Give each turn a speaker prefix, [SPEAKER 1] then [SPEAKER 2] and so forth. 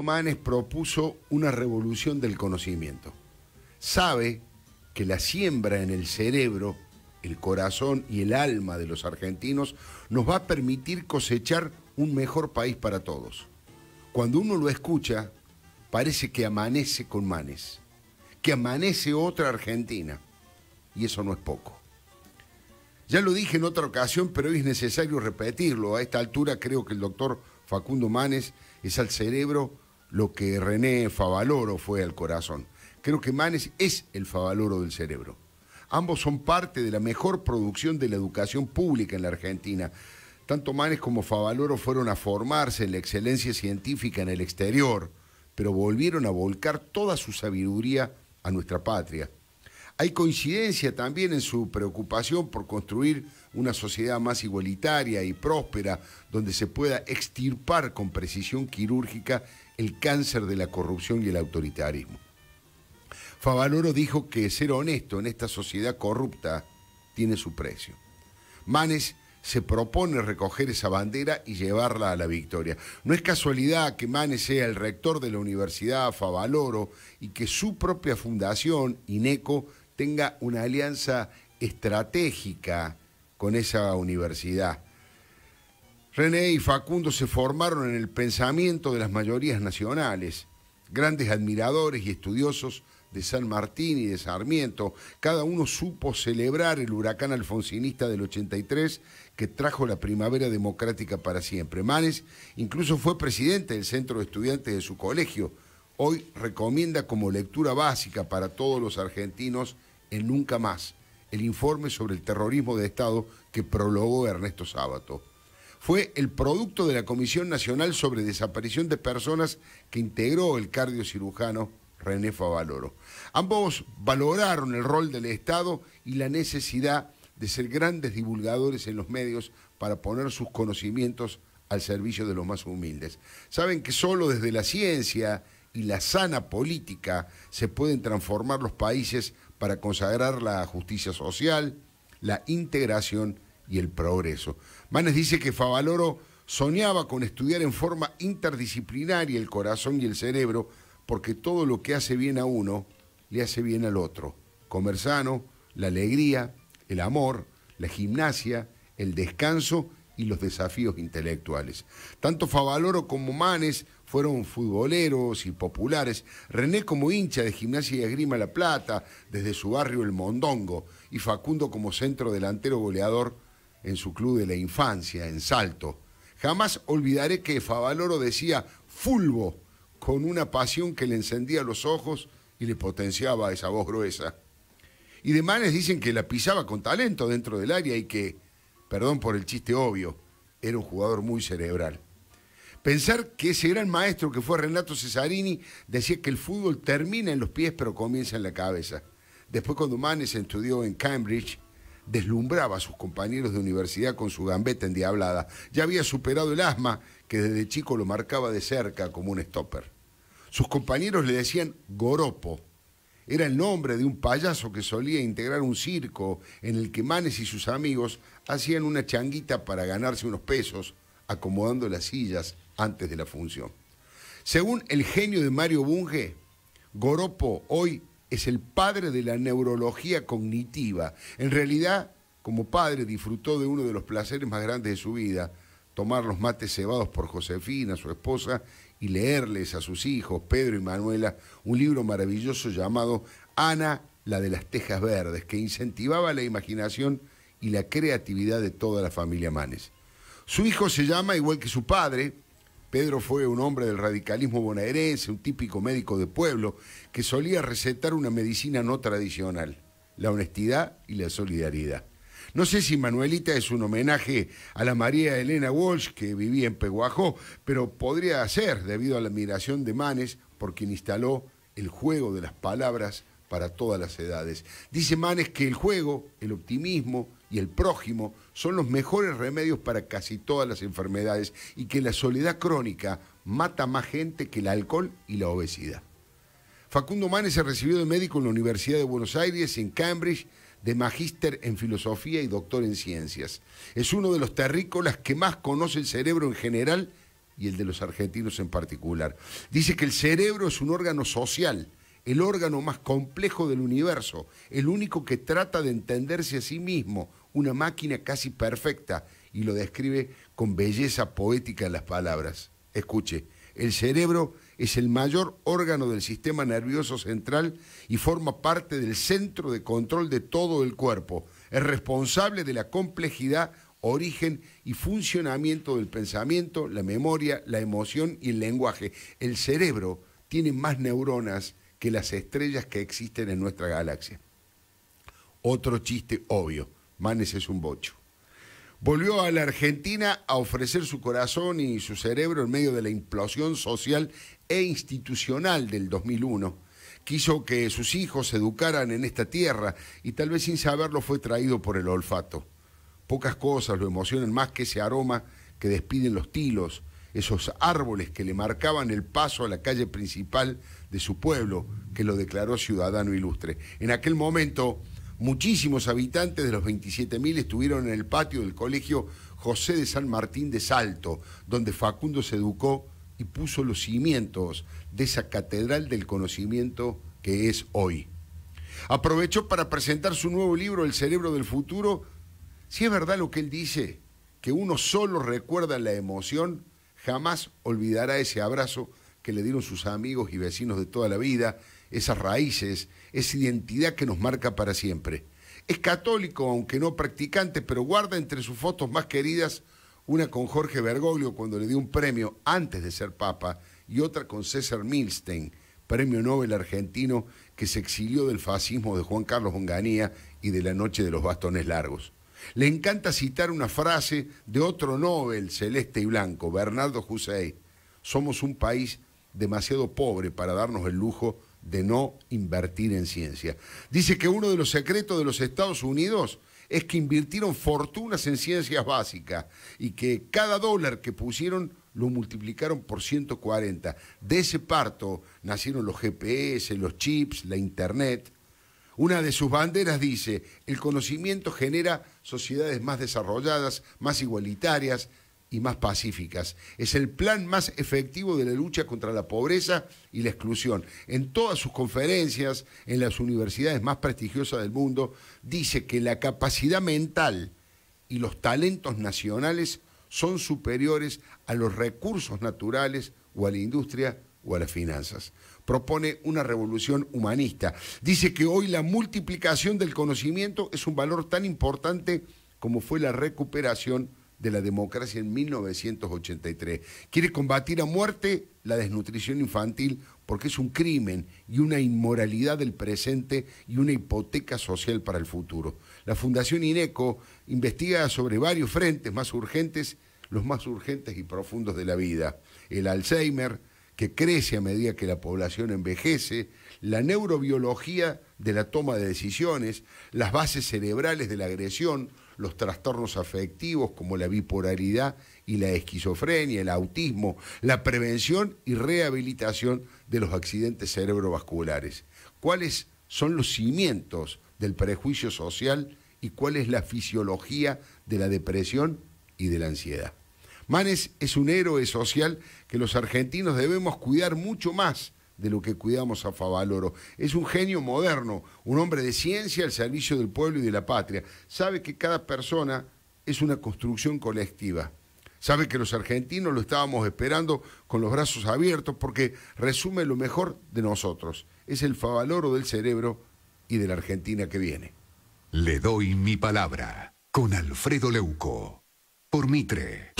[SPEAKER 1] Manes propuso una revolución del conocimiento. Sabe que la siembra en el cerebro, el corazón y el alma de los argentinos nos va a permitir cosechar un mejor país para todos. Cuando uno lo escucha, parece que amanece con Manes, que amanece otra Argentina, y eso no es poco. Ya lo dije en otra ocasión, pero es necesario repetirlo. A esta altura creo que el doctor Facundo Manes es al cerebro lo que René Favaloro fue al corazón. Creo que Manes es el Favaloro del cerebro. Ambos son parte de la mejor producción de la educación pública en la Argentina. Tanto Manes como Favaloro fueron a formarse en la excelencia científica en el exterior, pero volvieron a volcar toda su sabiduría a nuestra patria. Hay coincidencia también en su preocupación por construir una sociedad más igualitaria y próspera, donde se pueda extirpar con precisión quirúrgica el cáncer de la corrupción y el autoritarismo. Favaloro dijo que ser honesto en esta sociedad corrupta tiene su precio. Manes se propone recoger esa bandera y llevarla a la victoria. No es casualidad que Manes sea el rector de la Universidad Favaloro y que su propia fundación, INECO, tenga una alianza estratégica con esa universidad René y Facundo se formaron en el pensamiento de las mayorías nacionales, grandes admiradores y estudiosos de San Martín y de Sarmiento. Cada uno supo celebrar el huracán alfonsinista del 83 que trajo la primavera democrática para siempre. Manes incluso fue presidente del centro de estudiantes de su colegio. Hoy recomienda como lectura básica para todos los argentinos el Nunca Más, el informe sobre el terrorismo de Estado que prologó Ernesto Sábato fue el producto de la Comisión Nacional sobre Desaparición de Personas que integró el cardiocirujano René Favaloro. Ambos valoraron el rol del Estado y la necesidad de ser grandes divulgadores en los medios para poner sus conocimientos al servicio de los más humildes. Saben que solo desde la ciencia y la sana política se pueden transformar los países para consagrar la justicia social, la integración y el progreso. Manes dice que Favaloro soñaba con estudiar en forma interdisciplinaria el corazón y el cerebro, porque todo lo que hace bien a uno le hace bien al otro. Comer sano, la alegría, el amor, la gimnasia, el descanso y los desafíos intelectuales. Tanto Favaloro como Manes fueron futboleros y populares. René como hincha de Gimnasia y Agrima La Plata, desde su barrio El Mondongo, y Facundo como centro delantero goleador en su club de la infancia, en Salto. Jamás olvidaré que Favaloro decía fulbo con una pasión que le encendía los ojos y le potenciaba esa voz gruesa. Y de Manes dicen que la pisaba con talento dentro del área y que, perdón por el chiste obvio, era un jugador muy cerebral. Pensar que ese gran maestro que fue Renato Cesarini decía que el fútbol termina en los pies pero comienza en la cabeza. Después cuando Manes estudió en Cambridge, deslumbraba a sus compañeros de universidad con su gambeta endiablada. Ya había superado el asma, que desde chico lo marcaba de cerca como un stopper. Sus compañeros le decían Goropo. Era el nombre de un payaso que solía integrar un circo en el que Manes y sus amigos hacían una changuita para ganarse unos pesos, acomodando las sillas antes de la función. Según el genio de Mario Bunge, Goropo hoy es el padre de la neurología cognitiva. En realidad, como padre, disfrutó de uno de los placeres más grandes de su vida, tomar los mates cebados por Josefina, su esposa, y leerles a sus hijos, Pedro y Manuela, un libro maravilloso llamado Ana, la de las tejas verdes, que incentivaba la imaginación y la creatividad de toda la familia Manes. Su hijo se llama, igual que su padre, Pedro fue un hombre del radicalismo bonaerense, un típico médico de pueblo, que solía recetar una medicina no tradicional, la honestidad y la solidaridad. No sé si Manuelita es un homenaje a la María Elena Walsh, que vivía en Peguajó, pero podría ser debido a la admiración de Manes por quien instaló el juego de las palabras para todas las edades. Dice Manes que el juego, el optimismo, y el prójimo son los mejores remedios para casi todas las enfermedades y que la soledad crónica mata más gente que el alcohol y la obesidad. Facundo Manes se recibió de médico en la Universidad de Buenos Aires, en Cambridge, de magíster en filosofía y doctor en ciencias. Es uno de los terrícolas que más conoce el cerebro en general y el de los argentinos en particular. Dice que el cerebro es un órgano social, el órgano más complejo del universo, el único que trata de entenderse a sí mismo, una máquina casi perfecta y lo describe con belleza poética en las palabras. Escuche, el cerebro es el mayor órgano del sistema nervioso central y forma parte del centro de control de todo el cuerpo. Es responsable de la complejidad, origen y funcionamiento del pensamiento, la memoria, la emoción y el lenguaje. El cerebro tiene más neuronas que las estrellas que existen en nuestra galaxia. Otro chiste obvio Manes es un bocho. Volvió a la Argentina a ofrecer su corazón y su cerebro en medio de la implosión social e institucional del 2001. Quiso que sus hijos se educaran en esta tierra y tal vez sin saberlo fue traído por el olfato. Pocas cosas lo emocionan más que ese aroma que despiden los tilos, esos árboles que le marcaban el paso a la calle principal de su pueblo, que lo declaró ciudadano ilustre. En aquel momento Muchísimos habitantes de los 27.000 estuvieron en el patio del colegio José de San Martín de Salto, donde Facundo se educó y puso los cimientos de esa catedral del conocimiento que es hoy. Aprovechó para presentar su nuevo libro El cerebro del futuro. Si es verdad lo que él dice, que uno solo recuerda la emoción, jamás olvidará ese abrazo que le dieron sus amigos y vecinos de toda la vida esas raíces, esa identidad que nos marca para siempre. Es católico, aunque no practicante, pero guarda entre sus fotos más queridas una con Jorge Bergoglio cuando le dio un premio antes de ser papa y otra con César Milstein, premio Nobel argentino que se exilió del fascismo de Juan Carlos Onganía y de la noche de los bastones largos. Le encanta citar una frase de otro Nobel celeste y blanco, Bernardo José. Somos un país demasiado pobre para darnos el lujo de no invertir en ciencia. Dice que uno de los secretos de los Estados Unidos es que invirtieron fortunas en ciencias básicas y que cada dólar que pusieron lo multiplicaron por 140. De ese parto nacieron los GPS, los chips, la Internet. Una de sus banderas dice, el conocimiento genera sociedades más desarrolladas, más igualitarias, y más pacíficas. Es el plan más efectivo de la lucha contra la pobreza y la exclusión. En todas sus conferencias, en las universidades más prestigiosas del mundo, dice que la capacidad mental y los talentos nacionales son superiores a los recursos naturales o a la industria o a las finanzas. Propone una revolución humanista. Dice que hoy la multiplicación del conocimiento es un valor tan importante como fue la recuperación de la democracia en 1983. Quiere combatir a muerte la desnutrición infantil porque es un crimen y una inmoralidad del presente y una hipoteca social para el futuro. La Fundación INECO investiga sobre varios frentes más urgentes, los más urgentes y profundos de la vida. El Alzheimer, que crece a medida que la población envejece, la neurobiología de la toma de decisiones, las bases cerebrales de la agresión, los trastornos afectivos como la bipolaridad y la esquizofrenia, el autismo, la prevención y rehabilitación de los accidentes cerebrovasculares. ¿Cuáles son los cimientos del prejuicio social y cuál es la fisiología de la depresión y de la ansiedad? Manes es un héroe social que los argentinos debemos cuidar mucho más de lo que cuidamos a Favaloro. Es un genio moderno, un hombre de ciencia al servicio del pueblo y de la patria. Sabe que cada persona es una construcción colectiva. Sabe que los argentinos lo estábamos esperando con los brazos abiertos porque resume lo mejor de nosotros. Es el Favaloro del cerebro y de la Argentina que viene. Le doy mi palabra con Alfredo Leuco por Mitre.